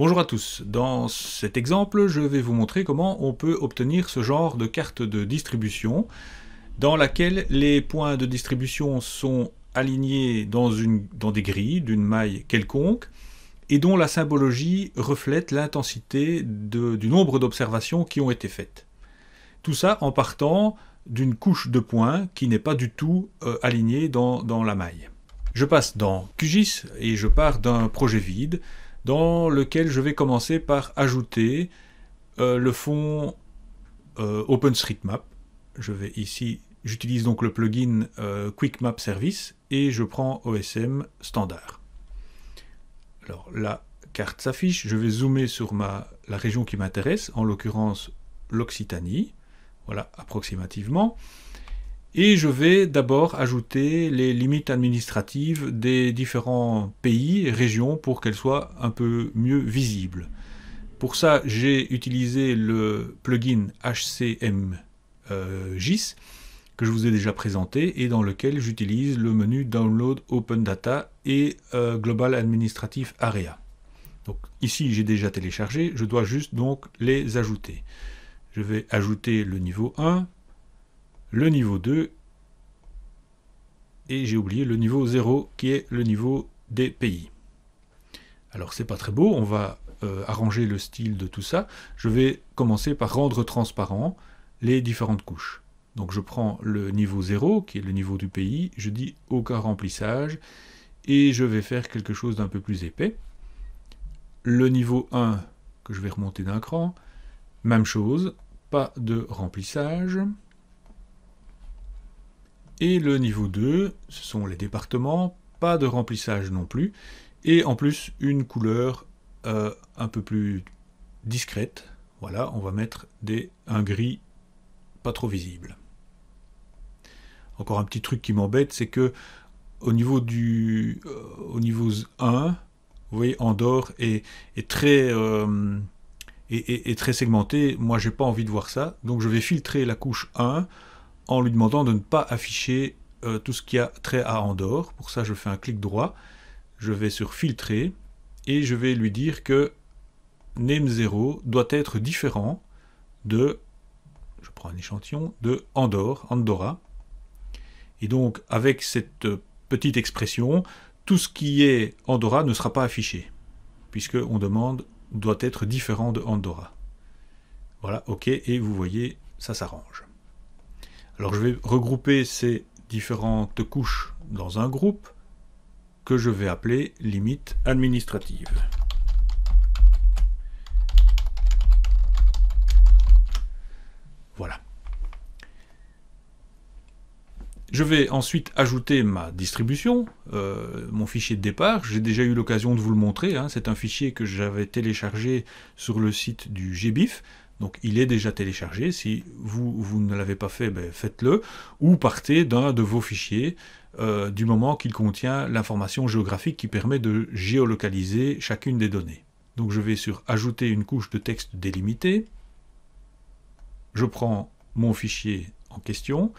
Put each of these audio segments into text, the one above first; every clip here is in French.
Bonjour à tous, dans cet exemple je vais vous montrer comment on peut obtenir ce genre de carte de distribution dans laquelle les points de distribution sont alignés dans, des grilles d'une maille quelconque et dont la symbologie reflète l'intensité du nombre d'observations qui ont été faites. Tout ça en partant d'une couche de points qui n'est pas du tout euh, alignée dans, dans la maille. Je passe dans QGIS et je pars d'un projet vide dans lequel je vais commencer par ajouter euh, le fond euh, OpenStreetMap. Je vais ici, j'utilise donc le plugin euh, QuickMap Service et je prends OSM standard. Alors la carte s'affiche, je vais zoomer sur ma, la région qui m'intéresse, en l'occurrence l'Occitanie, voilà approximativement. Et je vais d'abord ajouter les limites administratives des différents pays et régions pour qu'elles soient un peu mieux visibles. Pour ça, j'ai utilisé le plugin HCM que je vous ai déjà présenté et dans lequel j'utilise le menu Download Open Data et euh, Global Administrative Area. Donc ici, j'ai déjà téléchargé, je dois juste donc les ajouter. Je vais ajouter le niveau 1, le niveau 2, et j'ai oublié le niveau 0 qui est le niveau des pays. Alors c'est pas très beau, on va euh, arranger le style de tout ça. Je vais commencer par rendre transparent les différentes couches. Donc je prends le niveau 0, qui est le niveau du pays, je dis aucun remplissage, et je vais faire quelque chose d'un peu plus épais. Le niveau 1, que je vais remonter d'un cran, même chose, pas de remplissage. Et le niveau 2, ce sont les départements, pas de remplissage non plus, et en plus une couleur euh, un peu plus discrète. Voilà, on va mettre des, un gris pas trop visible. Encore un petit truc qui m'embête, c'est que au niveau du euh, au niveau 1, vous voyez, Andorre est, est très euh, est, très segmenté. Moi, j'ai pas envie de voir ça, donc je vais filtrer la couche 1 en lui demandant de ne pas afficher euh, tout ce qui a trait à Andorre. Pour ça, je fais un clic droit, je vais sur filtrer et je vais lui dire que name0 doit être différent de, je prends un échantillon, de Andorre, Andorra. Et donc, avec cette euh, petite expression, tout ce qui est Andorra ne sera pas affiché, puisque on demande doit être différent de Andorra. Voilà, ok, et vous voyez, ça s'arrange. Alors je vais regrouper ces différentes couches dans un groupe que je vais appeler limite administrative. Voilà. Je vais ensuite ajouter ma distribution, euh, mon fichier de départ. J'ai déjà eu l'occasion de vous le montrer. Hein. C'est un fichier que j'avais téléchargé sur le site du GBIF. Donc il est déjà téléchargé. Si vous, ne l'avez pas fait, ben, faites-le. Ou partez d'un de vos fichiers euh, du moment qu'il contient l'information géographique qui permet de géolocaliser chacune des données. Donc je vais sur Ajouter une couche de texte délimité. Je prends mon fichier en question.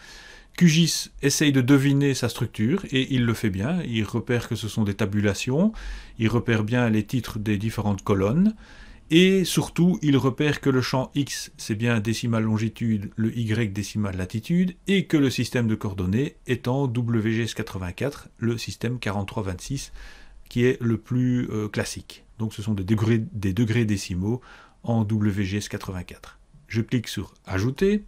QGIS essaye de deviner sa structure et il le fait bien. Il repère que ce sont des tabulations, il repère bien les titres des différentes colonnes, et surtout, il repère que le champ X, c'est bien décimal longitude, le Y décimal latitude, et que le système de coordonnées est en WGS84, le système 4326, qui est le plus euh, classique. Donc ce sont des degrés, décimaux en WGS84. Je clique sur Ajouter,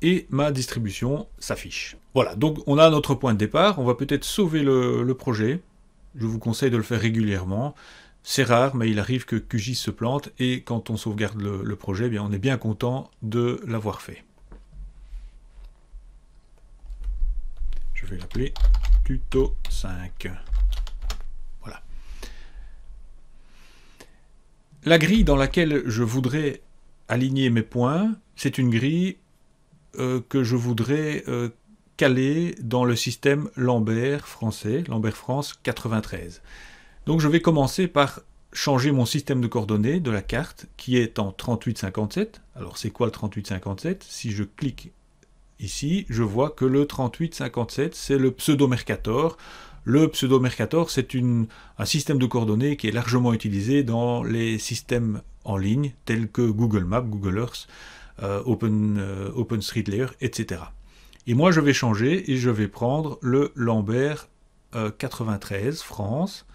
et ma distribution s'affiche. Voilà, donc on a notre point de départ. On va peut-être sauver le projet. Je vous conseille de le faire régulièrement. C'est rare, mais il arrive que QGIS se plante et quand on sauvegarde le, projet, eh bien, on est bien content de l'avoir fait. Je vais l'appeler tuto 5. Voilà. La grille dans laquelle je voudrais aligner mes points, c'est une grille euh, que je voudrais euh, caler dans le système Lambert français, Lambert France 93. Donc je vais commencer par changer mon système de coordonnées de la carte qui est en 3857. Alors c'est quoi le 3857 Si je clique ici, je vois que le 3857 c'est le pseudo-mercator. Le pseudo-mercator c'est un système de coordonnées qui est largement utilisé dans les systèmes en ligne tels que Google Maps, Google Earth, euh, euh, OpenStreetLayer, etc. Et moi je vais changer et je vais prendre le Lambert 93 euh, France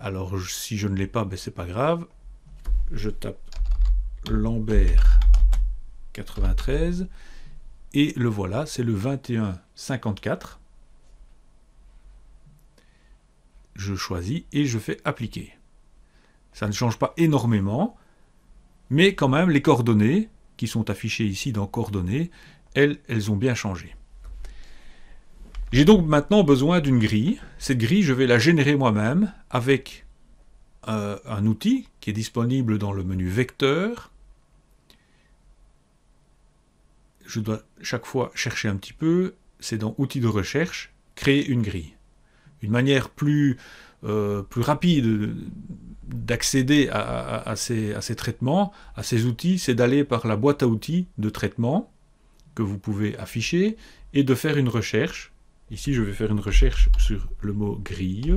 alors si je ne l'ai pas, ben, c'est pas grave. Je tape Lambert 93 et le voilà, c'est le 2154. Je choisis et je fais appliquer. Ça ne change pas énormément, mais quand même les coordonnées qui sont affichées ici dans coordonnées, elles, elles ont bien changé. J'ai donc maintenant besoin d'une grille. Cette grille, je vais la générer moi-même avec euh, un outil qui est disponible dans le menu vecteur. Je dois chaque fois chercher un petit peu. C'est dans outils de recherche, créer une grille. Une manière plus, euh, plus rapide d'accéder à, à ces traitements, à ces outils, c'est d'aller par la boîte à outils de traitement que vous pouvez afficher et de faire une recherche Ici, je vais faire une recherche sur le mot grille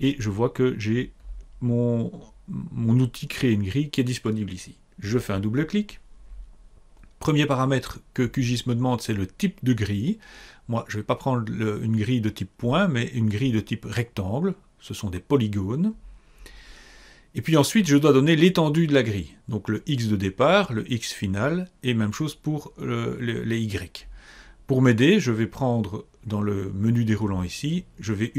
et je vois que j'ai mon, mon outil créer une grille qui est disponible ici. Je fais un double clic. Premier paramètre que QGIS me demande, c'est le type de grille. Moi, je ne vais pas prendre une grille de type point, mais une grille de type rectangle. Ce sont des polygones. Et puis ensuite, je dois donner l'étendue de la grille. Donc le X de départ, le X final, et même chose pour les Y. Pour m'aider, je vais prendre dans le menu déroulant ici, je vais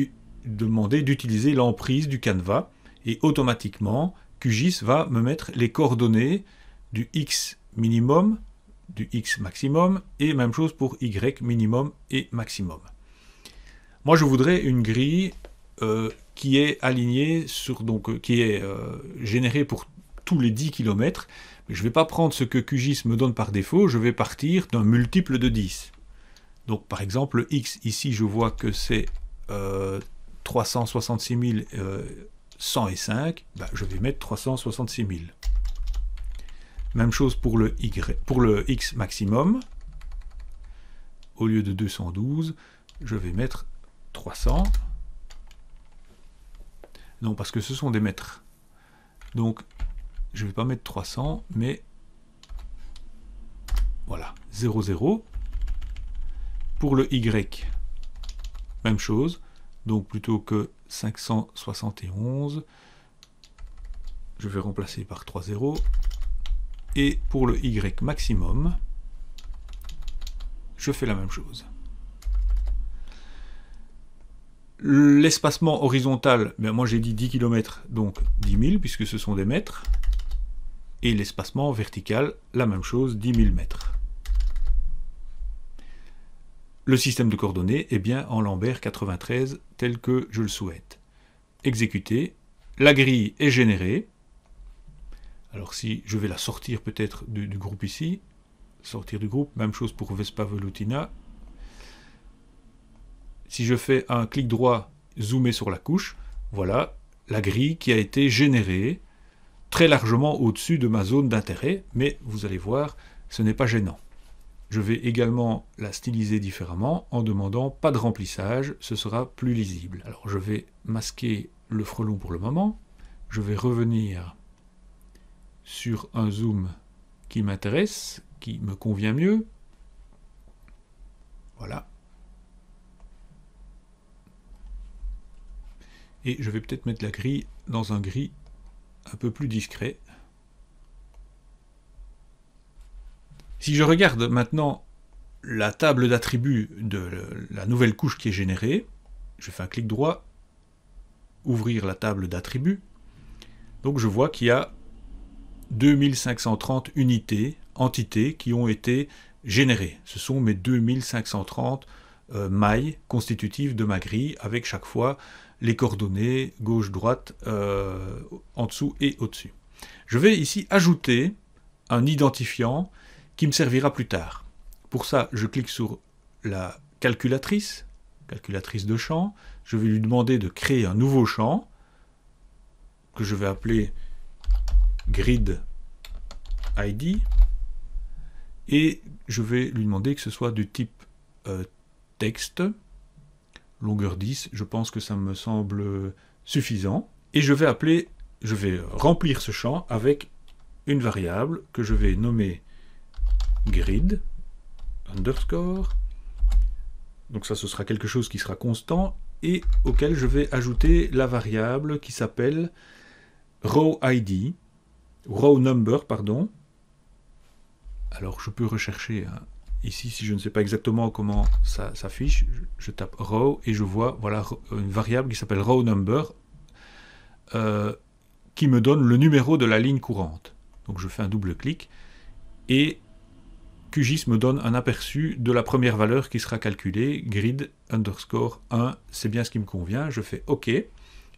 demander d'utiliser l'emprise du canevas et automatiquement QGIS va me mettre les coordonnées du X minimum, du X maximum et même chose pour Y minimum et maximum. Moi je voudrais une grille euh, qui est alignée sur, donc euh, qui est euh, générée pour tous les 10 km. Mais je ne vais pas prendre ce que QGIS me donne par défaut, je vais partir d'un multiple de 10. Donc par exemple, le X, ici, je vois que c'est euh, 366 105. Euh, bah, je vais mettre 366 000. Même chose pour le, y, pour le X maximum. Au lieu de 212, je vais mettre 300. Non, parce que ce sont des mètres. Donc, je ne vais pas mettre 300, mais voilà, 0,0. Pour le Y, même chose. Donc plutôt que 571, je vais remplacer par 3 Et pour le Y maximum, je fais la même chose. L'espacement horizontal, ben moi j'ai dit 10 km, donc 10 000, puisque ce sont des mètres. Et l'espacement vertical, la même chose, 10 000 mètres le système de coordonnées est bien en Lambert 93 tel que je le souhaite. Exécuter, la grille est générée. Alors si je vais la sortir peut-être du, groupe ici, sortir du groupe, même chose pour Vespa Velutina. Si je fais un clic droit, zoomer sur la couche, voilà la grille qui a été générée très largement au-dessus de ma zone d'intérêt, mais vous allez voir, ce n'est pas gênant. Je vais également la styliser différemment en demandant pas de remplissage, ce sera plus lisible. Alors je vais masquer le frelon pour le moment. Je vais revenir sur un zoom qui m'intéresse, qui me convient mieux. Voilà. Et je vais peut-être mettre la grille dans un gris un peu plus discret. Si je regarde maintenant la table d'attributs de la nouvelle couche qui est générée, je fais un clic droit, ouvrir la table d'attributs, donc je vois qu'il y a 2530 unités, entités qui ont été générées. Ce sont mes 2530 euh, mailles constitutives de ma grille avec chaque fois les coordonnées gauche-droite euh, en dessous et au-dessus. Je vais ici ajouter un identifiant qui me servira plus tard. Pour ça, je clique sur la calculatrice, calculatrice de champ. Je vais lui demander de créer un nouveau champ que je vais appeler grid ID et je vais lui demander que ce soit du type euh, texte longueur 10 je pense que ça me semble suffisant et je vais appeler je vais remplir ce champ avec une variable que je vais nommer grid underscore. Donc ça, ce sera quelque chose qui sera constant et auquel je vais ajouter la variable qui s'appelle row ID, row number, pardon. Alors je peux rechercher hein. ici, si je ne sais pas exactement comment ça s'affiche, je, tape row et je vois voilà, une variable qui s'appelle row number euh, qui me donne le numéro de la ligne courante. Donc je fais un double clic et QGIS me donne un aperçu de la première valeur qui sera calculée, grid underscore 1, c'est bien ce qui me convient, je fais OK, et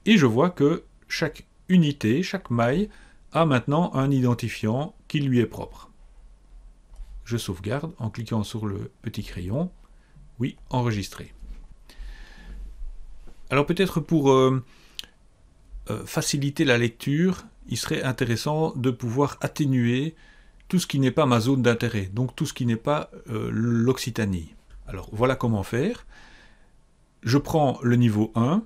je vois que chaque unité, chaque maille, a maintenant un identifiant qui lui est propre. Je sauvegarde en cliquant sur le petit crayon, oui, enregistrer. Alors peut-être pour euh, euh, faciliter la lecture, il serait intéressant de pouvoir atténuer tout ce qui n'est pas ma zone d'intérêt, donc tout ce qui n'est pas euh, l'Occitanie. Alors voilà comment faire. Je prends le niveau 1,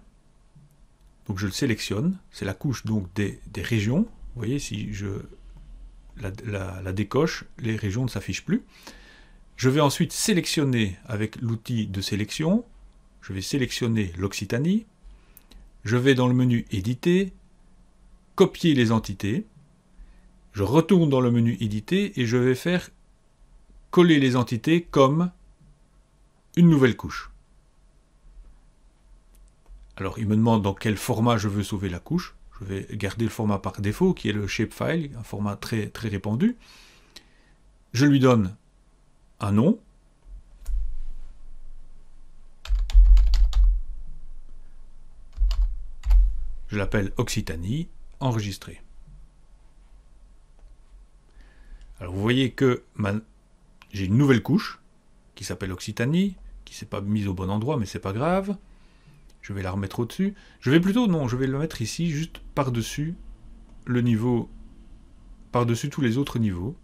donc je le sélectionne, c'est la couche donc des, régions. Vous voyez, si je la décoche, les régions ne s'affichent plus. Je vais ensuite sélectionner avec l'outil de sélection, je vais sélectionner l'Occitanie, je vais dans le menu éditer, copier les entités, je retourne dans le menu éditer et je vais faire coller les entités comme une nouvelle couche. Alors il me demande dans quel format je veux sauver la couche. Je vais garder le format par défaut qui est le shapefile, un format très, très répandu. Je lui donne un nom. Je l'appelle Occitanie, enregistré. vous voyez que j'ai une nouvelle couche qui s'appelle Occitanie, qui ne s'est pas mise au bon endroit, mais c'est pas grave. Je vais la remettre au-dessus. Je vais plutôt, non, je vais le mettre ici, juste par-dessus le niveau, par-dessus tous les autres niveaux.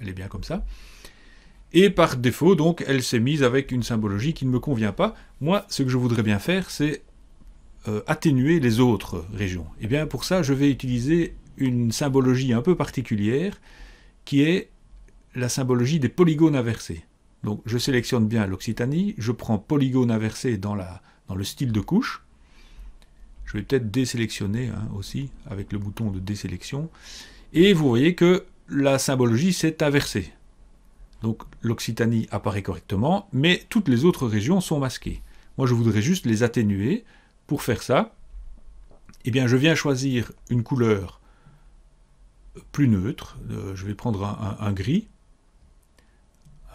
Elle est bien comme ça. Et par défaut, donc, elle s'est mise avec une symbologie qui ne me convient pas. Moi, ce que je voudrais bien faire, c'est euh, atténuer les autres régions. Et eh bien pour ça, je vais utiliser une symbologie un peu particulière qui est la symbologie des polygones inversés. Donc je sélectionne bien l'Occitanie, je prends polygone inversé dans, la, dans le style de couche. Je vais peut-être désélectionner hein, aussi avec le bouton de désélection. Et vous voyez que la symbologie s'est inversée. Donc l'Occitanie apparaît correctement, mais toutes les autres régions sont masquées. Moi je voudrais juste les atténuer. Pour faire ça, eh bien, je viens choisir une couleur plus neutre. Euh, je vais prendre un, gris,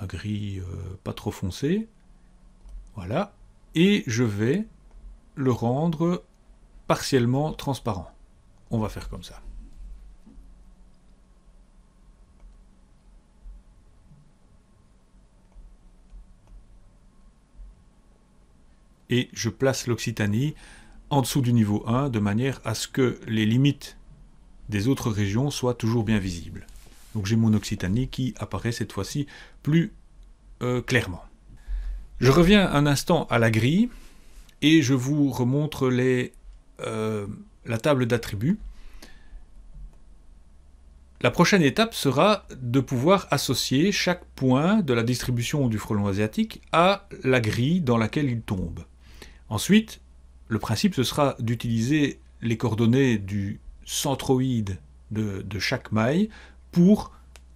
un gris euh, pas trop foncé. Voilà. Et je vais le rendre partiellement transparent. On va faire comme ça. Et je place l'Occitanie en dessous du niveau 1 de manière à ce que les limites des autres régions soit toujours bien visibles. Donc j'ai mon Occitanie qui apparaît cette fois-ci plus euh, clairement. Je reviens un instant à la grille et je vous remontre les, euh, la table d'attributs. La prochaine étape sera de pouvoir associer chaque point de la distribution du frelon asiatique à la grille dans laquelle il tombe. Ensuite, le principe ce sera d'utiliser les coordonnées du centroïde de, chaque maille pour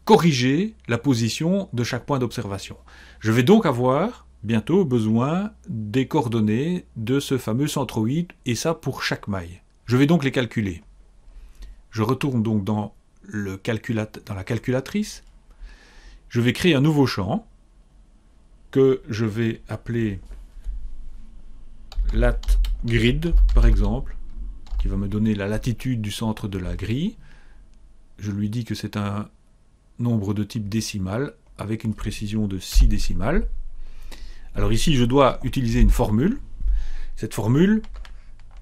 corriger la position de chaque point d'observation. Je vais donc avoir bientôt besoin des coordonnées de ce fameux centroïde, et ça pour chaque maille. Je vais donc les calculer. Je retourne donc dans, le dans la calculatrice. Je vais créer un nouveau champ que je vais appeler lat grid, par exemple, qui va me donner la latitude du centre de la grille. Je lui dis que c'est un nombre de type décimal avec une précision de 6 décimales. Alors ici, je dois utiliser une formule. Cette formule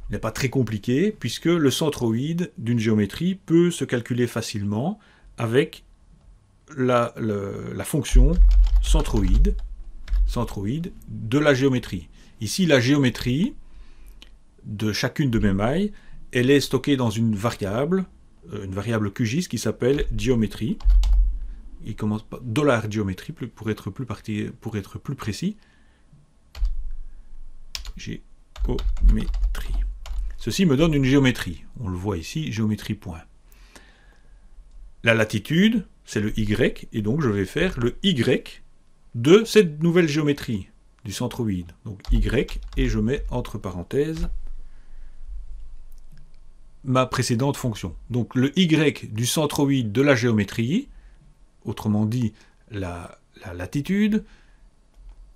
n'est pas très compliquée puisque le centroïde d'une géométrie peut se calculer facilement avec la, fonction centroïde, centroïde de la géométrie. Ici, la géométrie de chacune de mes mailles elle est stockée dans une variable, euh, une variable QGIS qui s'appelle géométrie. Il commence par dollar géométrie pour être plus, précis. Géométrie. Ceci me donne une géométrie. On le voit ici, géométrie point. La latitude, c'est le Y, et donc je vais faire le Y de cette nouvelle géométrie du centroïde. Donc Y, et je mets entre parenthèses ma précédente fonction. Donc le y du centroïde de la géométrie, autrement dit la, latitude,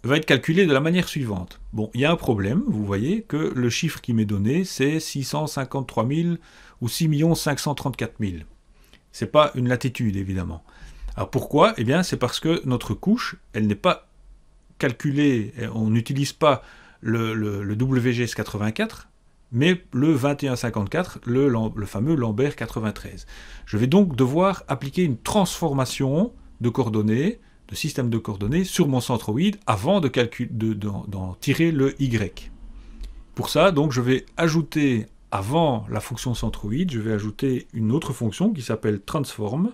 va être calculé de la manière suivante. Bon, il y a un problème, vous voyez que le chiffre qui m'est donné, c'est 653 000 ou 6 534 000. C'est pas une latitude, évidemment. Alors pourquoi Eh bien, c'est parce que notre couche, elle n'est pas calculée, on n'utilise pas le, le WGS84, mais le 2154, le, fameux Lambert 93. Je vais donc devoir appliquer une transformation de coordonnées, de système de coordonnées, sur mon centroïde avant d'en de tirer le y. Pour ça, donc, je vais ajouter, avant la fonction centroïde, je vais ajouter une autre fonction qui s'appelle transform.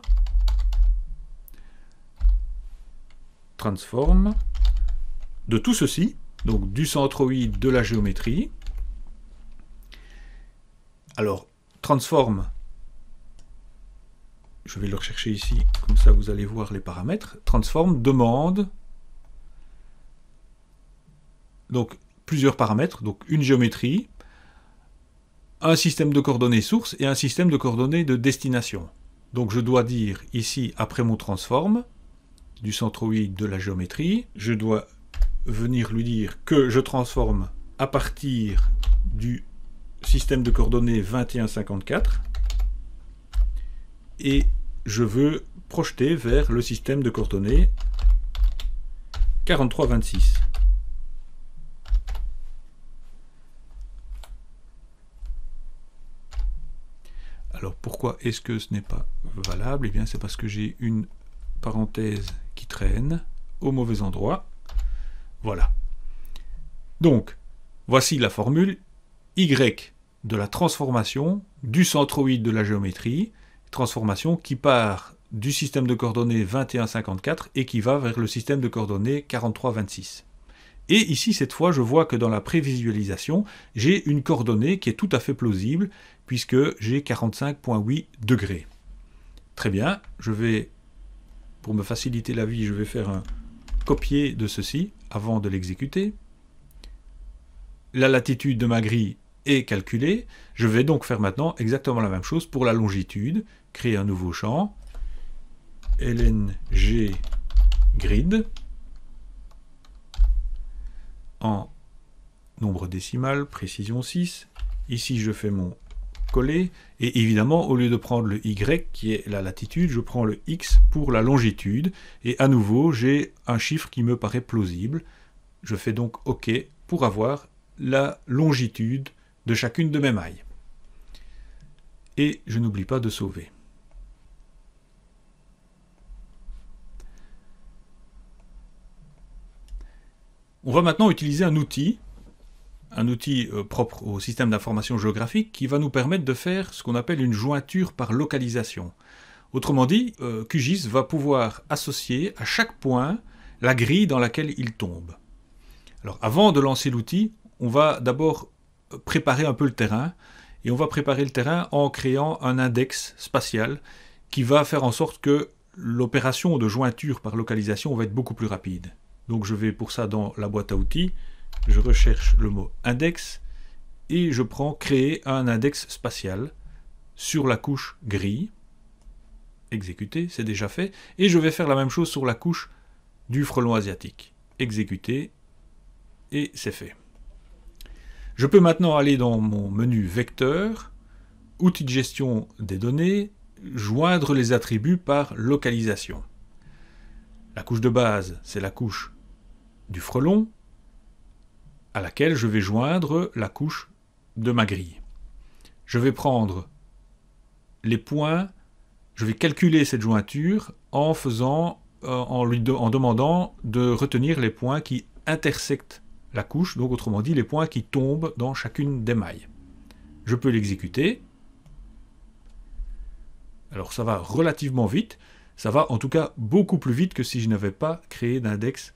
Transform de tout ceci, donc du centroïde, de la géométrie, alors, transforme... Je vais le rechercher ici, comme ça vous allez voir les paramètres. Transforme demande donc plusieurs paramètres, donc une géométrie, un système de coordonnées source et un système de coordonnées de destination. Donc je dois dire ici, après mon transforme, du centroïde de la géométrie, je dois venir lui dire que je transforme à partir du système de coordonnées 2154 et je veux projeter vers le système de coordonnées 4326. Alors pourquoi est-ce que ce n'est pas valable et eh bien c'est parce que j'ai une parenthèse qui traîne au mauvais endroit. Voilà. Donc, voici la formule y de la transformation du centroïde de la géométrie, transformation qui part du système de coordonnées 2154 et qui va vers le système de coordonnées 4326. Et ici, cette fois, je vois que dans la prévisualisation, j'ai une coordonnée qui est tout à fait plausible, puisque j'ai 45,8 degrés. Très bien, je vais, pour me faciliter la vie, je vais faire un copier de ceci avant de l'exécuter. La latitude de ma grille, calculé. Je vais donc faire maintenant exactement la même chose pour la longitude. Créer un nouveau champ. LNG grid en nombre décimal, précision 6. Ici, je fais mon coller. Et évidemment, au lieu de prendre le Y, qui est la latitude, je prends le X pour la longitude. Et à nouveau, j'ai un chiffre qui me paraît plausible. Je fais donc OK pour avoir la longitude de chacune de mes mailles. Et je n'oublie pas de sauver. On va maintenant utiliser un outil, un outil euh, propre au système d'information géographique qui va nous permettre de faire ce qu'on appelle une jointure par localisation. Autrement dit, euh, QGIS va pouvoir associer à chaque point la grille dans laquelle il tombe. Alors avant de lancer l'outil, on va d'abord préparer un peu le terrain. Et on va préparer le terrain en créant un index spatial qui va faire en sorte que l'opération de jointure par localisation va être beaucoup plus rapide. Donc je vais pour ça dans la boîte à outils, je recherche le mot index et je prends créer un index spatial sur la couche gris Exécuter, c'est déjà fait. Et je vais faire la même chose sur la couche du frelon asiatique. Exécuter et c'est fait. Je peux maintenant aller dans mon menu vecteur, outils de gestion des données, joindre les attributs par localisation. La couche de base, c'est la couche du frelon, à laquelle je vais joindre la couche de ma grille. Je vais prendre les points, je vais calculer cette jointure en faisant, euh, en, lui en demandant de retenir les points qui intersectent la couche, donc autrement dit les points qui tombent dans chacune des mailles. Je peux l'exécuter. Alors ça va relativement vite, ça va en tout cas beaucoup plus vite que si je n'avais pas créé d'index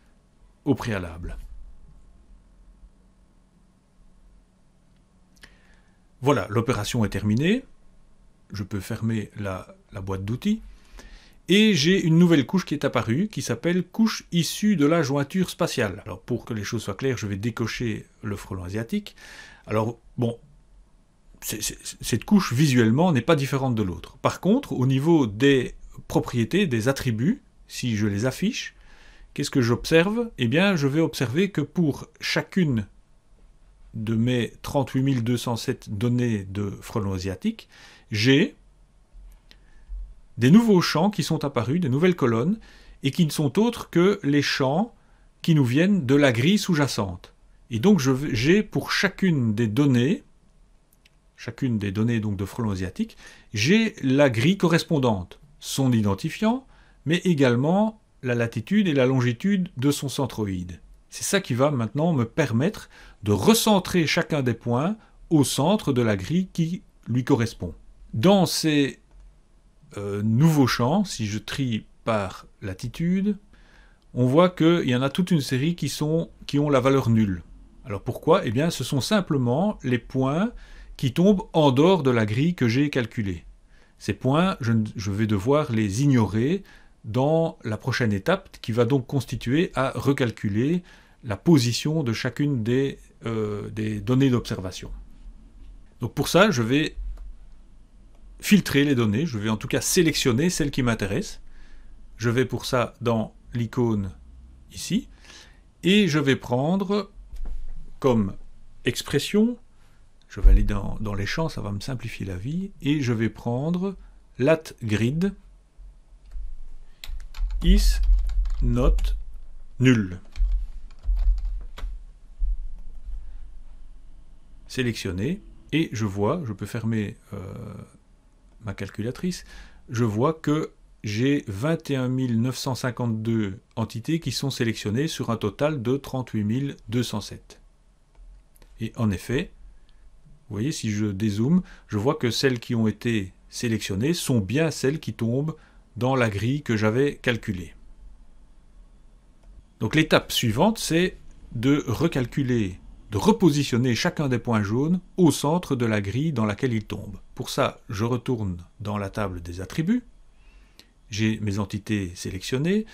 au préalable. Voilà, l'opération est terminée. Je peux fermer la boîte d'outils. Et j'ai une nouvelle couche qui est apparue, qui s'appelle couche issue de la jointure spatiale. Alors pour que les choses soient claires, je vais décocher le frelon asiatique. Alors bon, cette couche visuellement n'est pas différente de l'autre. Par contre, au niveau des propriétés, des attributs, si je les affiche, qu'est-ce que j'observe Eh bien, je vais observer que pour chacune de mes 38 207 données de frelon asiatique, j'ai des nouveaux champs qui sont apparus, des nouvelles colonnes, et qui ne sont autres que les champs qui nous viennent de la grille sous-jacente. Et donc j'ai pour chacune des données, chacune des données donc de frelon asiatique, j'ai la grille correspondante, son identifiant, mais également la latitude et la longitude de son centroïde. C'est ça qui va maintenant me permettre de recentrer chacun des points au centre de la grille qui lui correspond. Dans ces euh, nouveau champ, si je trie par latitude, on voit qu'il y en a toute une série qui, sont, qui ont la valeur nulle. Alors pourquoi Eh bien, ce sont simplement les points qui tombent en dehors de la grille que j'ai calculée. Ces points, je, vais devoir les ignorer dans la prochaine étape qui va donc constituer à recalculer la position de chacune des, euh, des données d'observation. Donc pour ça, je vais filtrer les données, je vais en tout cas sélectionner celles qui m'intéressent. Je vais pour ça dans l'icône ici, et je vais prendre comme expression, je vais aller dans, les champs, ça va me simplifier la vie, et je vais prendre lat grid is not nul. Sélectionner, et je vois, je peux fermer euh, ma calculatrice, je vois que j'ai 21 952 entités qui sont sélectionnées sur un total de 38 207. Et en effet, vous voyez, si je dézoome, je vois que celles qui ont été sélectionnées sont bien celles qui tombent dans la grille que j'avais calculée. Donc l'étape suivante, c'est de recalculer de repositionner chacun des points jaunes au centre de la grille dans laquelle ils tombent. Pour ça, je retourne dans la table des attributs, j'ai mes entités sélectionnées,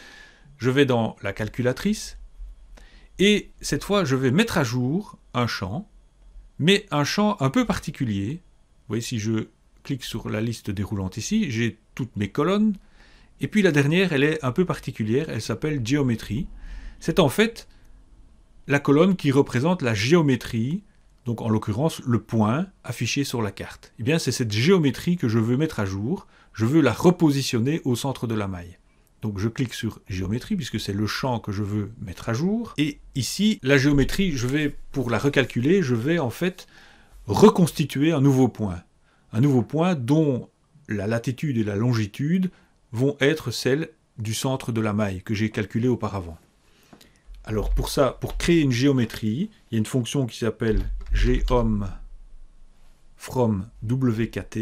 je vais dans la calculatrice, et cette fois, je vais mettre à jour un champ, mais un champ un peu particulier. Vous voyez, si je clique sur la liste déroulante ici, j'ai toutes mes colonnes, et puis la dernière, elle est un peu particulière, elle s'appelle géométrie. C'est en fait la colonne qui représente la géométrie, donc en l'occurrence le point affiché sur la carte. Eh bien, c'est cette géométrie que je veux mettre à jour. Je veux la repositionner au centre de la maille. Donc je clique sur géométrie puisque c'est le champ que je veux mettre à jour. Et ici, la géométrie, je vais, pour la recalculer, je vais en fait reconstituer un nouveau point. Un nouveau point dont la latitude et la longitude vont être celles du centre de la maille que j'ai calculé auparavant. Alors pour ça, pour créer une géométrie, il y a une fonction qui s'appelle geom from wkt.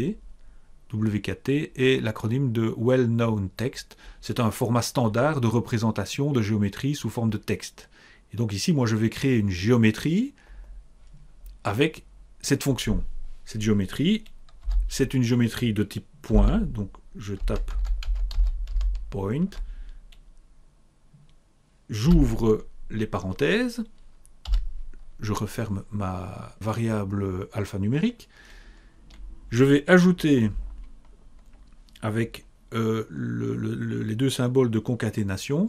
WKT est l'acronyme de Well Known Text. C'est un format standard de représentation de géométrie sous forme de texte. Et donc ici, moi, je vais créer une géométrie avec cette fonction. Cette géométrie, c'est une géométrie de type point. Donc je tape point. J'ouvre les parenthèses, je referme ma variable alphanumérique, je vais ajouter avec euh, les deux symboles de concaténation,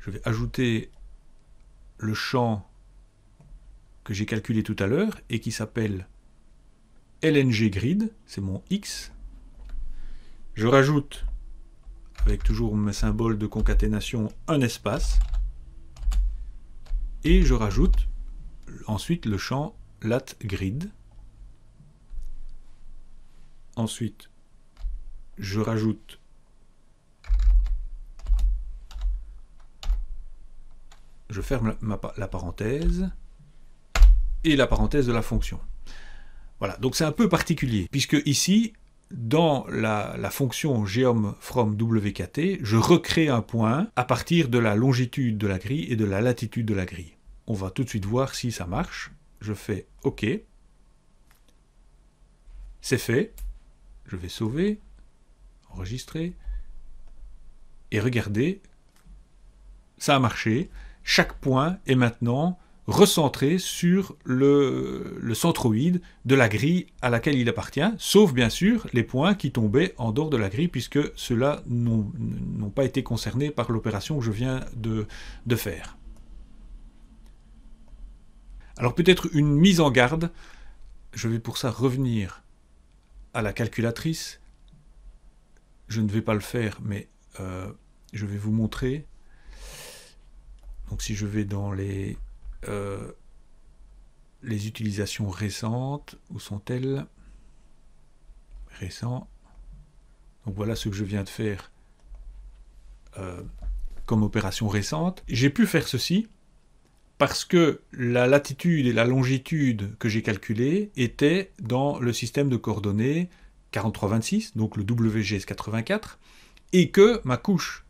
je vais ajouter le champ que j'ai calculé tout à l'heure et qui s'appelle lnggrid c'est mon X. Je rajoute, avec toujours mes symboles de concaténation, un espace et je rajoute ensuite le champ lat grid. Ensuite, je rajoute je ferme la, la parenthèse et la parenthèse de la fonction. Voilà, donc c'est un peu particulier, puisque ici, dans la, fonction geom from wkt, je recrée un point à partir de la longitude de la grille et de la latitude de la grille. On va tout de suite voir si ça marche. Je fais OK. C'est fait. Je vais sauver, enregistrer. Et regardez, ça a marché. Chaque point est maintenant recentrer sur le, centroïde de la grille à laquelle il appartient, sauf bien sûr les points qui tombaient en dehors de la grille, puisque ceux-là n'ont pas été concernés par l'opération que je viens de, faire. Alors peut-être une mise en garde, je vais pour ça revenir à la calculatrice, je ne vais pas le faire, mais euh, je vais vous montrer. Donc si je vais dans les euh, les utilisations récentes, où sont-elles Récents. Donc voilà ce que je viens de faire euh, comme opération récente. J'ai pu faire ceci parce que la latitude et la longitude que j'ai calculées étaient dans le système de coordonnées 4326, donc le WGS 84, et que ma couche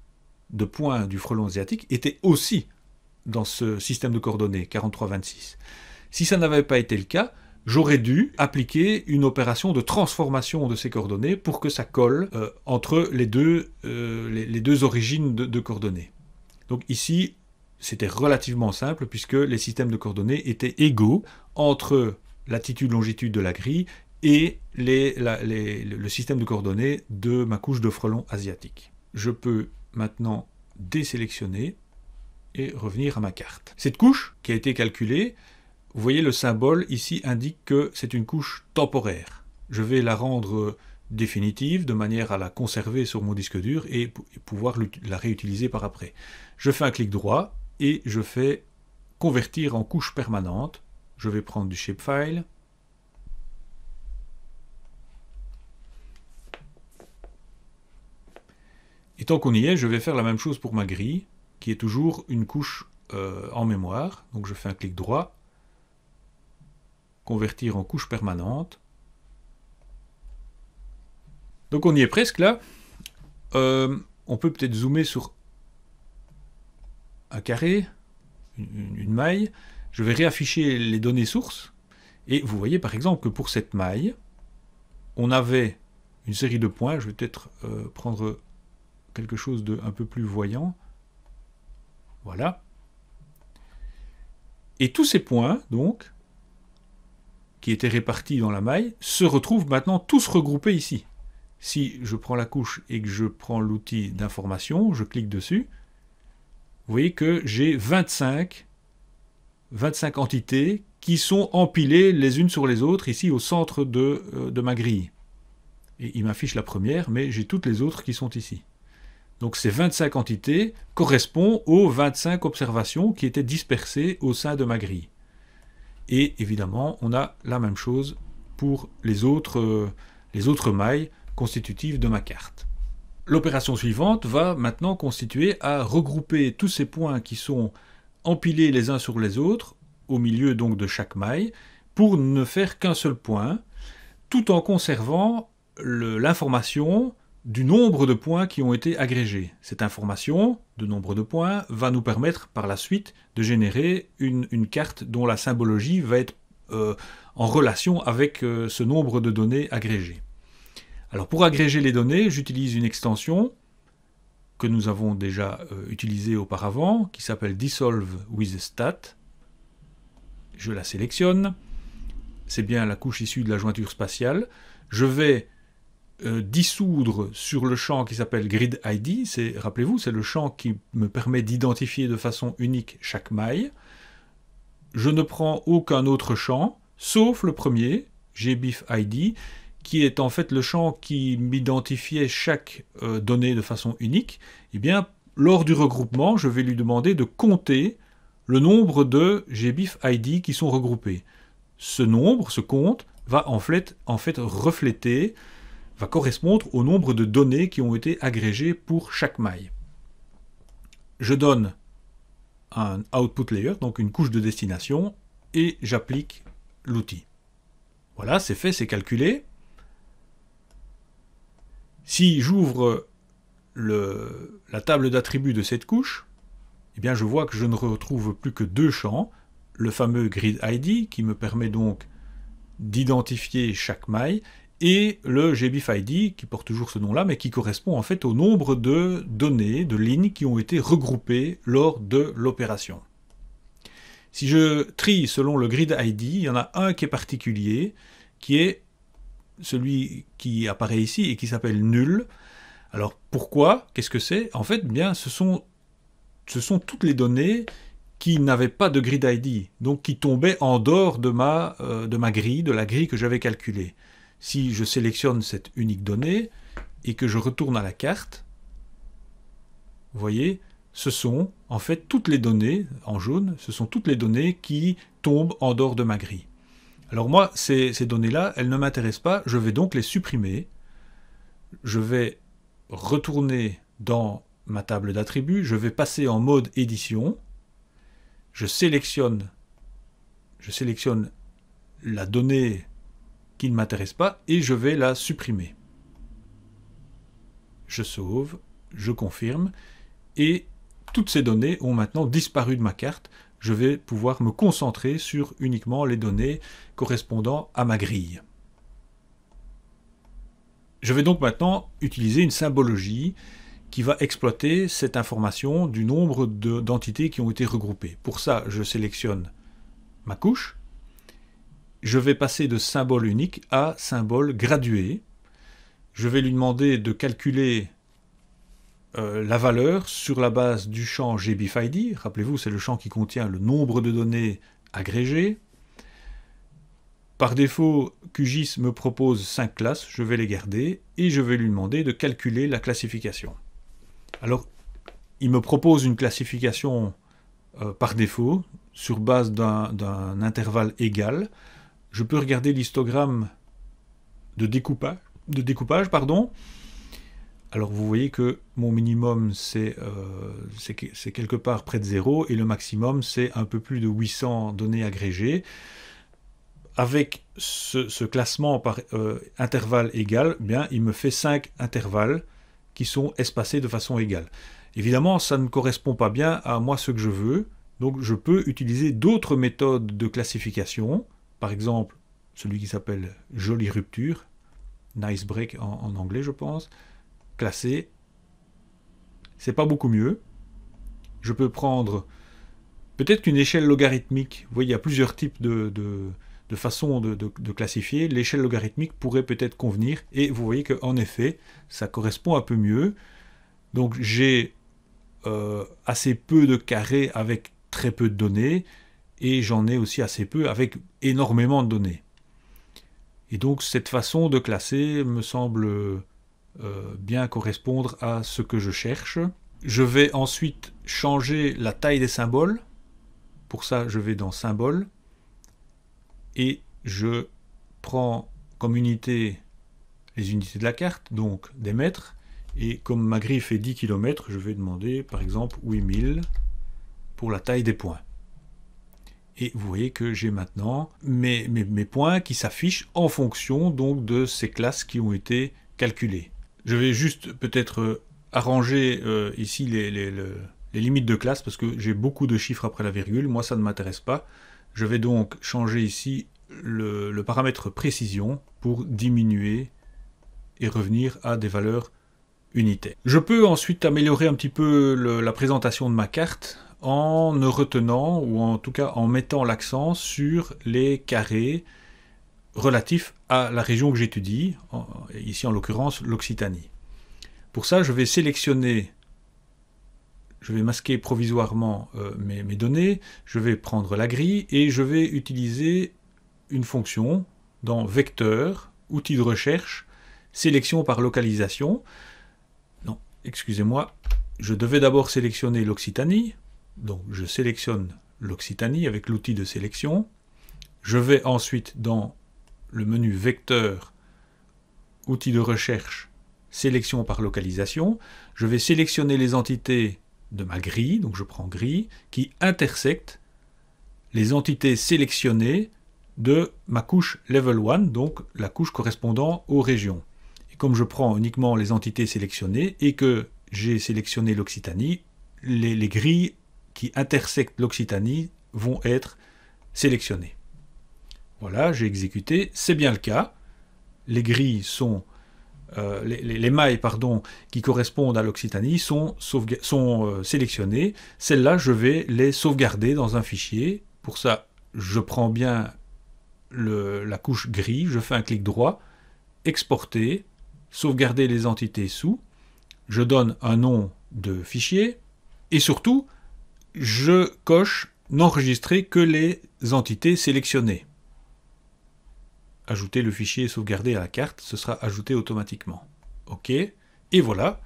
de points du frelon asiatique était aussi dans ce système de coordonnées 4326. Si ça n'avait pas été le cas, j'aurais dû appliquer une opération de transformation de ces coordonnées pour que ça colle euh, entre les deux, euh, les, deux origines de, coordonnées. Donc ici, c'était relativement simple puisque les systèmes de coordonnées étaient égaux entre latitude-longitude de la grille et les, le système de coordonnées de ma couche de frelons asiatique. Je peux maintenant désélectionner et revenir à ma carte. Cette couche qui a été calculée, vous voyez le symbole ici indique que c'est une couche temporaire. Je vais la rendre définitive de manière à la conserver sur mon disque dur et pouvoir la réutiliser par après. Je fais un clic droit et je fais convertir en couche permanente. Je vais prendre du shapefile. Et tant qu'on y est, je vais faire la même chose pour ma grille qui est toujours une couche euh, en mémoire. Donc je fais un clic droit, convertir en couche permanente. Donc on y est presque là. Euh, on peut peut-être zoomer sur un carré, une, maille. Je vais réafficher les données sources. Et vous voyez par exemple que pour cette maille, on avait une série de points. Je vais peut-être euh, prendre quelque chose de un peu plus voyant. Voilà. Et tous ces points, donc, qui étaient répartis dans la maille, se retrouvent maintenant tous regroupés ici. Si je prends la couche et que je prends l'outil d'information, je clique dessus, vous voyez que j'ai 25, 25 entités qui sont empilées les unes sur les autres ici au centre de, euh, de ma grille. Et il m'affiche la première, mais j'ai toutes les autres qui sont ici. Donc ces 25 entités correspondent aux 25 observations qui étaient dispersées au sein de ma grille. Et évidemment, on a la même chose pour les autres, euh, les autres mailles constitutives de ma carte. L'opération suivante va maintenant constituer à regrouper tous ces points qui sont empilés les uns sur les autres, au milieu donc de chaque maille, pour ne faire qu'un seul point, tout en conservant l'information du nombre de points qui ont été agrégés. Cette information de nombre de points va nous permettre par la suite de générer une, carte dont la symbologie va être euh, en relation avec euh, ce nombre de données agrégées. Alors pour agréger les données, j'utilise une extension que nous avons déjà euh, utilisée auparavant, qui s'appelle Dissolve with Stat. Je la sélectionne. C'est bien la couche issue de la jointure spatiale. Je vais euh, dissoudre sur le champ qui s'appelle Grid ID, c'est, rappelez-vous, c'est le champ qui me permet d'identifier de façon unique chaque maille. Je ne prends aucun autre champ, sauf le premier, GBIF ID, qui est en fait le champ qui m'identifiait chaque euh, donnée de façon unique. et eh bien, lors du regroupement, je vais lui demander de compter le nombre de GBIF ID qui sont regroupés. Ce nombre, ce compte, va en fait, en fait refléter correspondre au nombre de données qui ont été agrégées pour chaque maille. Je donne un output layer, donc une couche de destination, et j'applique l'outil. Voilà, c'est fait, c'est calculé. Si j'ouvre la table d'attributs de cette couche, eh bien je vois que je ne retrouve plus que deux champs, le fameux grid ID qui me permet donc d'identifier chaque maille, et le ID qui porte toujours ce nom-là, mais qui correspond en fait au nombre de données, de lignes qui ont été regroupées lors de l'opération. Si je trie selon le grid ID, il y en a un qui est particulier, qui est celui qui apparaît ici et qui s'appelle nul. Alors pourquoi Qu'est-ce que c'est En fait, bien, ce sont, toutes les données qui n'avaient pas de grid ID, donc qui tombaient en dehors de ma, euh, de ma grille, de la grille que j'avais calculée si je sélectionne cette unique donnée et que je retourne à la carte, vous voyez, ce sont en fait toutes les données, en jaune, ce sont toutes les données qui tombent en dehors de ma grille. Alors moi, ces, ces données-là, elles ne m'intéressent pas, je vais donc les supprimer. Je vais retourner dans ma table d'attributs, je vais passer en mode édition, je sélectionne, je sélectionne la donnée ne m'intéresse pas et je vais la supprimer. Je sauve, je confirme et toutes ces données ont maintenant disparu de ma carte. Je vais pouvoir me concentrer sur uniquement les données correspondant à ma grille. Je vais donc maintenant utiliser une symbologie qui va exploiter cette information du nombre d'entités qui ont été regroupées. Pour ça, je sélectionne ma couche, je vais passer de symbole unique à symbole gradué. Je vais lui demander de calculer euh, la valeur sur la base du champ gbfid. Rappelez-vous, c'est le champ qui contient le nombre de données agrégées. Par défaut, QGIS me propose 5 classes, je vais les garder, et je vais lui demander de calculer la classification. Alors, il me propose une classification euh, par défaut, sur base d'un intervalle égal, je peux regarder l'histogramme de découpage, de découpage pardon. Alors vous voyez que mon minimum euh, c'est quelque part près de zéro et le maximum c'est un peu plus de 800 données agrégées. Avec ce, classement par intervalles euh, intervalle égal, eh bien, il me fait 5 intervalles qui sont espacés de façon égale. Évidemment, ça ne correspond pas bien à moi ce que je veux, donc je peux utiliser d'autres méthodes de classification par exemple, celui qui s'appelle Jolie Rupture, Nice Break en, anglais, je pense, classé. C'est pas beaucoup mieux. Je peux prendre peut-être qu'une échelle logarithmique. Vous voyez, il y a plusieurs types de, façons de, classifier. L'échelle logarithmique pourrait peut-être convenir. Et vous voyez qu'en effet, ça correspond un peu mieux. Donc j'ai euh, assez peu de carrés avec très peu de données et j'en ai aussi assez peu avec énormément de données. Et donc cette façon de classer me semble euh, bien correspondre à ce que je cherche. Je vais ensuite changer la taille des symboles. Pour ça, je vais dans Symboles et je prends comme unité les unités de la carte, donc des mètres. Et comme ma griffe est 10 km, je vais demander par exemple 8000 pour la taille des points. Et vous voyez que j'ai maintenant mes, points qui s'affichent en fonction donc de ces classes qui ont été calculées. Je vais juste peut-être euh, arranger euh, ici les, limites de classe parce que j'ai beaucoup de chiffres après la virgule. Moi, ça ne m'intéresse pas. Je vais donc changer ici le, paramètre précision pour diminuer et revenir à des valeurs unitaires. Je peux ensuite améliorer un petit peu la présentation de ma carte en ne retenant, ou en tout cas en mettant l'accent sur les carrés relatifs à la région que j'étudie, ici en l'occurrence l'Occitanie. Pour ça, je vais sélectionner, je vais masquer provisoirement euh, mes, données, je vais prendre la grille et je vais utiliser une fonction dans vecteur, Outils de recherche, sélection par localisation. Non, excusez-moi, je devais d'abord sélectionner l'Occitanie, donc je sélectionne l'Occitanie avec l'outil de sélection. Je vais ensuite dans le menu vecteur, outils de recherche, sélection par localisation. Je vais sélectionner les entités de ma grille, donc je prends grille, qui intersecte les entités sélectionnées de ma couche level 1, donc la couche correspondant aux régions. Et comme je prends uniquement les entités sélectionnées et que j'ai sélectionné l'Occitanie, les, les, grilles qui intersectent l'Occitanie vont être sélectionnés. Voilà, j'ai exécuté, c'est bien le cas. Les grilles sont, euh, les, mailles pardon, qui correspondent à l'Occitanie sont, sont euh, sélectionnées. Celles-là, je vais les sauvegarder dans un fichier. Pour ça, je prends bien la couche gris, je fais un clic droit, exporter, sauvegarder les entités sous, je donne un nom de fichier, et surtout, je coche n'enregistrer que les entités sélectionnées. Ajouter le fichier sauvegarder à la carte, ce sera ajouté automatiquement. OK, et voilà,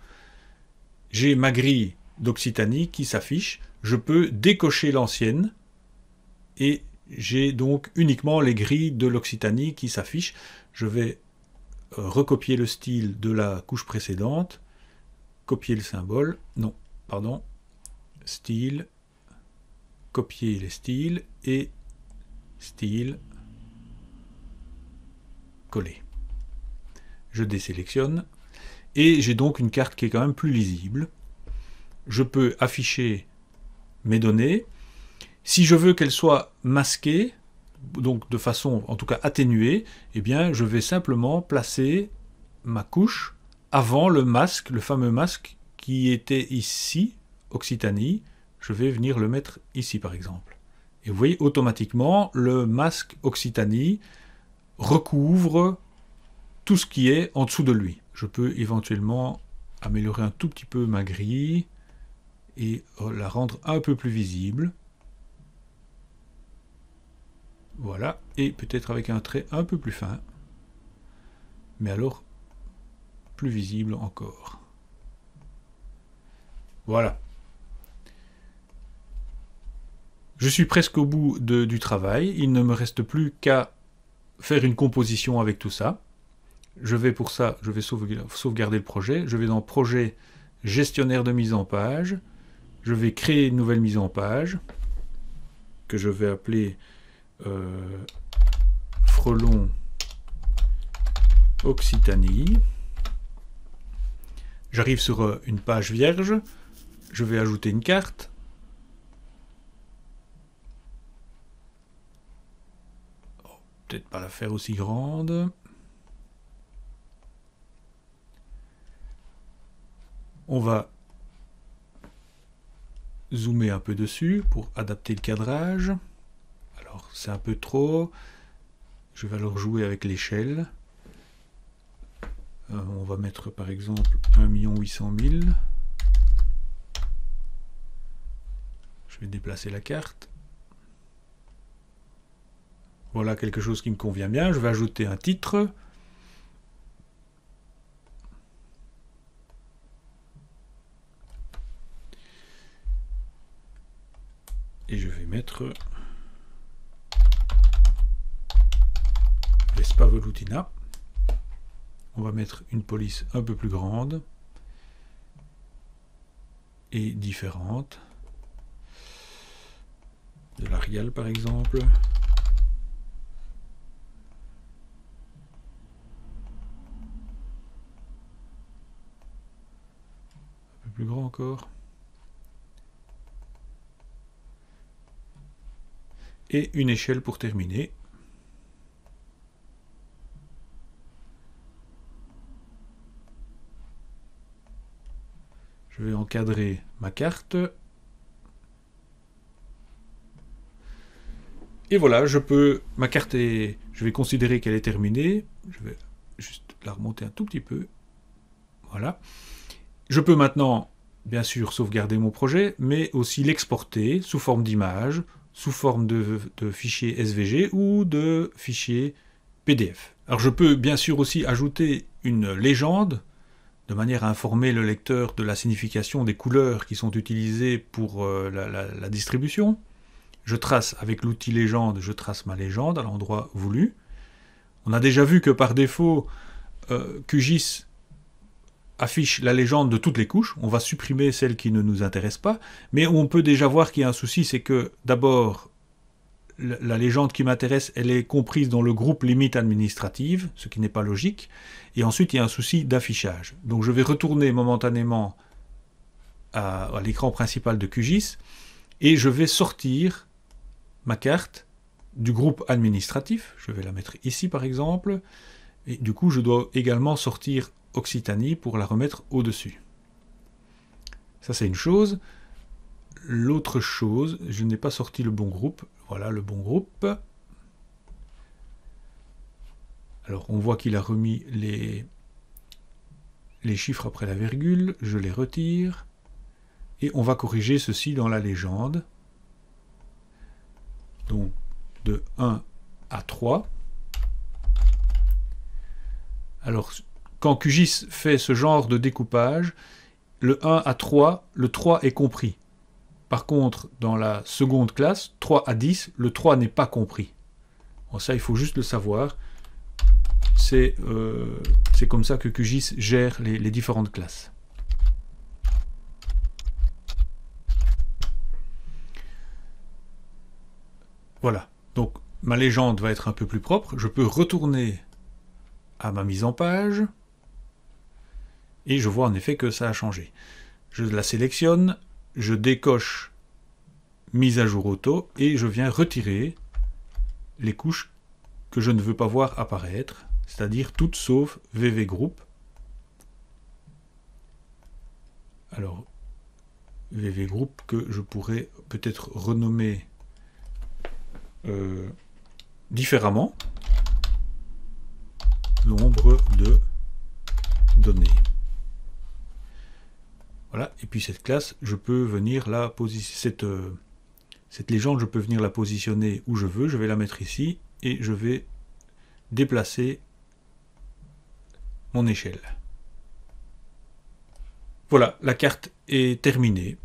j'ai ma grille d'Occitanie qui s'affiche. Je peux décocher l'ancienne et j'ai donc uniquement les grilles de l'Occitanie qui s'affichent. Je vais euh, recopier le style de la couche précédente, copier le symbole, non, pardon, style, copier les styles et style coller. Je désélectionne et j'ai donc une carte qui est quand même plus lisible. Je peux afficher mes données. Si je veux qu'elles soient masquées, donc de façon en tout cas atténuée, eh bien je vais simplement placer ma couche avant le masque, le fameux masque qui était ici, Occitanie, je vais venir le mettre ici par exemple. Et vous voyez, automatiquement, le masque Occitanie recouvre tout ce qui est en dessous de lui. Je peux éventuellement améliorer un tout petit peu ma grille et oh, la rendre un peu plus visible. Voilà, et peut-être avec un trait un peu plus fin, mais alors plus visible encore. Voilà. Je suis presque au bout du travail, il ne me reste plus qu'à faire une composition avec tout ça. Je vais pour ça, je vais sauvegarder le projet, je vais dans projet gestionnaire de mise en page, je vais créer une nouvelle mise en page que je vais appeler euh, Frelon Occitanie. J'arrive sur euh, une page vierge, je vais ajouter une carte, peut-être pas la faire aussi grande. On va zoomer un peu dessus pour adapter le cadrage. Alors c'est un peu trop. Je vais alors jouer avec l'échelle. Euh, on va mettre par exemple 1 800 000. Je vais déplacer la carte. Voilà quelque chose qui me convient bien. Je vais ajouter un titre. Et je vais mettre l'espa volutina. On va mettre une police un peu plus grande et différente. De l'Arial par exemple. plus grand encore. Et une échelle pour terminer. Je vais encadrer ma carte. Et voilà, je peux, ma carte est, je vais considérer qu'elle est terminée. Je vais juste la remonter un tout petit peu. Voilà. Je peux maintenant, bien sûr, sauvegarder mon projet, mais aussi l'exporter sous forme d'image, sous forme de, fichier SVG ou de fichier PDF. Alors je peux bien sûr aussi ajouter une légende, de manière à informer le lecteur de la signification des couleurs qui sont utilisées pour euh, la, distribution. Je trace avec l'outil légende, je trace ma légende à l'endroit voulu. On a déjà vu que par défaut, euh, QGIS affiche la légende de toutes les couches. On va supprimer celles qui ne nous intéressent pas. Mais on peut déjà voir qu'il y a un souci, c'est que d'abord, la légende qui m'intéresse, elle est comprise dans le groupe limite administrative, ce qui n'est pas logique. Et ensuite, il y a un souci d'affichage. Donc je vais retourner momentanément à, à l'écran principal de QGIS et je vais sortir ma carte du groupe administratif. Je vais la mettre ici par exemple. Et du coup, je dois également sortir Occitanie pour la remettre au-dessus. Ça, c'est une chose. L'autre chose, je n'ai pas sorti le bon groupe. Voilà le bon groupe. Alors, on voit qu'il a remis les, les chiffres après la virgule. Je les retire. Et on va corriger ceci dans la légende. Donc, de 1 à 3. Alors, quand QGIS fait ce genre de découpage, le 1 à 3, le 3 est compris. Par contre, dans la seconde classe, 3 à 10, le 3 n'est pas compris. ça, il faut juste le savoir. C'est euh, comme ça que QGIS gère les, les différentes classes. Voilà. Donc, ma légende va être un peu plus propre. Je peux retourner à ma mise en page et je vois en effet que ça a changé. Je la sélectionne, je décoche mise à jour auto et je viens retirer les couches que je ne veux pas voir apparaître, c'est-à-dire toutes sauf VV Group. Alors, VV Group que je pourrais peut-être renommer euh, différemment nombre de données. Voilà, et puis cette classe, je peux venir la positionner, cette, euh, cette légende, je peux venir la positionner où je veux, je vais la mettre ici, et je vais déplacer mon échelle. Voilà, la carte est terminée.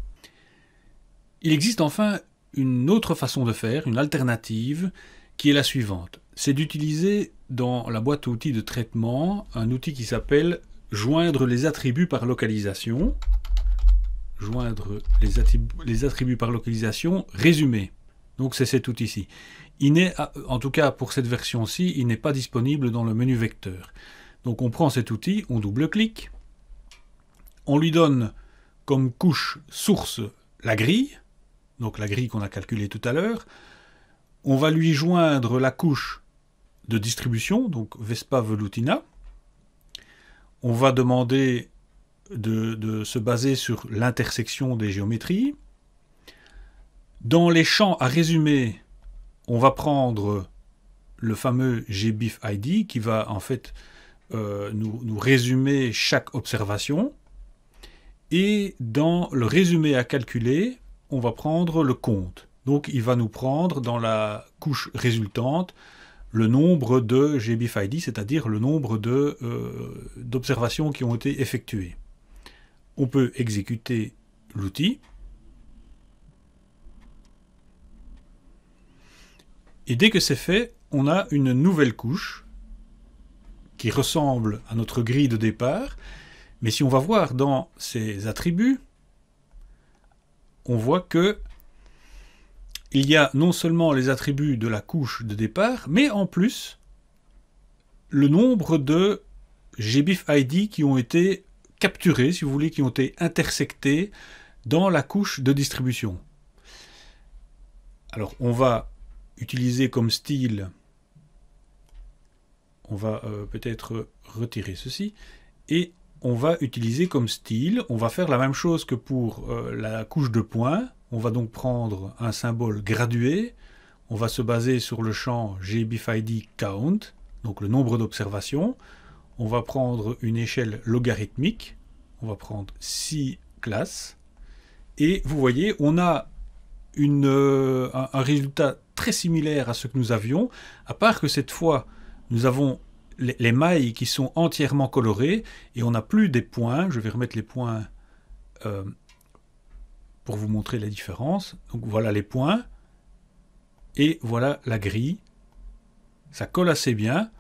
Il existe enfin une autre façon de faire, une alternative, qui est la suivante. C'est d'utiliser dans la boîte outils de traitement un outil qui s'appelle joindre les attributs par localisation joindre les attributs, par localisation, résumé. Donc c'est cet outil-ci. Ah, en tout cas pour cette version-ci, il n'est pas disponible dans le menu vecteur. Donc on prend cet outil, on double-clique, on lui donne comme couche source la grille, donc la grille qu'on a calculée tout à l'heure. On va lui joindre la couche de distribution, donc Vespa Velutina. On va demander de, se baser sur l'intersection des géométries. Dans les champs à résumer, on va prendre le fameux GBIF ID qui va en fait euh, nous, résumer chaque observation. Et dans le résumé à calculer, on va prendre le compte. Donc il va nous prendre dans la couche résultante le nombre de GBIF ID, c'est-à-dire le nombre euh, d'observations qui ont été effectuées on peut exécuter l'outil. Et dès que c'est fait, on a une nouvelle couche qui ressemble à notre grille de départ. Mais si on va voir dans ces attributs, on voit que il y a non seulement les attributs de la couche de départ, mais en plus le nombre de gbif ID qui ont été capturés, si vous voulez, qui ont été intersectés dans la couche de distribution. Alors, on va utiliser comme style, on va euh, peut-être retirer ceci, et on va utiliser comme style, on va faire la même chose que pour euh, la couche de points, on va donc prendre un symbole gradué, on va se baser sur le champ gbfid count, donc le nombre d'observations, on va prendre une échelle logarithmique, on va prendre 6 classes, et vous voyez, on a euh, un, résultat très similaire à ce que nous avions, à part que cette fois, nous avons les, mailles qui sont entièrement colorées, et on n'a plus des points, je vais remettre les points euh, pour vous montrer la différence. Donc voilà les points, et voilà la grille, ça colle assez bien,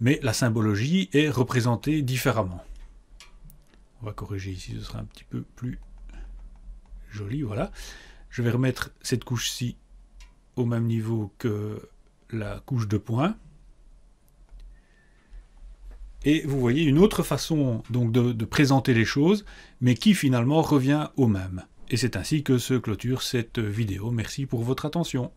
mais la symbologie est représentée différemment. On va corriger ici, ce sera un petit peu plus joli, voilà. Je vais remettre cette couche-ci au même niveau que la couche de points. Et vous voyez une autre façon donc de, de présenter les choses, mais qui finalement revient au même. Et c'est ainsi que se clôture cette vidéo. Merci pour votre attention.